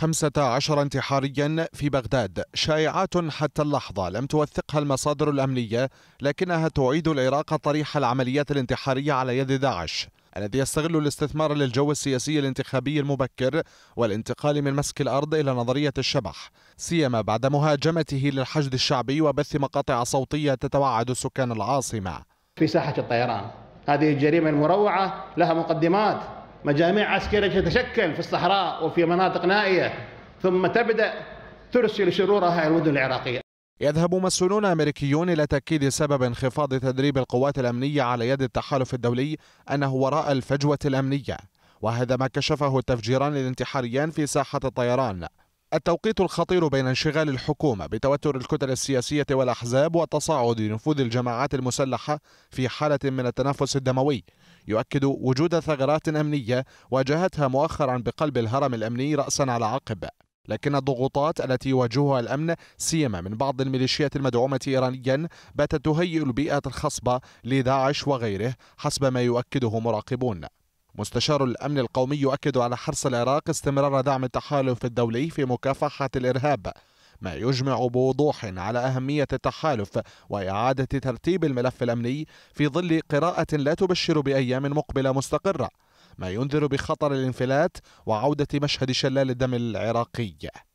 15 انتحاريا في بغداد شائعات حتى اللحظة لم توثقها المصادر الأمنية لكنها تعيد العراق طريح العمليات الانتحارية على يد داعش الذي يستغل الاستثمار للجو السياسي الانتخابي المبكر والانتقال من مسك الأرض إلى نظرية الشبح سيما بعد مهاجمته للحشد الشعبي وبث مقاطع صوتية تتوعد سكان العاصمة في ساحة الطيران هذه الجريمة المروعة لها مقدمات مجاميع عسكرية تتشكل في الصحراء وفي مناطق نائية ثم تبدأ ترسل شرورها المدن العراقية يذهب مسؤولون أمريكيون إلى تأكيد سبب انخفاض تدريب القوات الأمنية على يد التحالف الدولي أنه وراء الفجوة الأمنية وهذا ما كشفه التفجيران الانتحاريان في ساحة الطيران التوقيت الخطير بين انشغال الحكومة بتوتر الكتل السياسية والأحزاب وتصاعد نفوذ الجماعات المسلحة في حالة من التنافس الدموي يؤكد وجود ثغرات أمنية واجهتها مؤخرا بقلب الهرم الأمني رأسا على عقب لكن الضغوطات التي يواجهها الأمن سيما من بعض الميليشيات المدعومة إيرانيا باتت تهيئ البيئة الخصبة لداعش وغيره حسب ما يؤكده مراقبون مستشار الأمن القومي يؤكد على حرص العراق استمرار دعم التحالف الدولي في مكافحة الإرهاب ما يجمع بوضوح على أهمية التحالف وإعادة ترتيب الملف الأمني في ظل قراءة لا تبشر بأيام مقبلة مستقرة ما ينذر بخطر الانفلات وعودة مشهد شلال الدم العراقي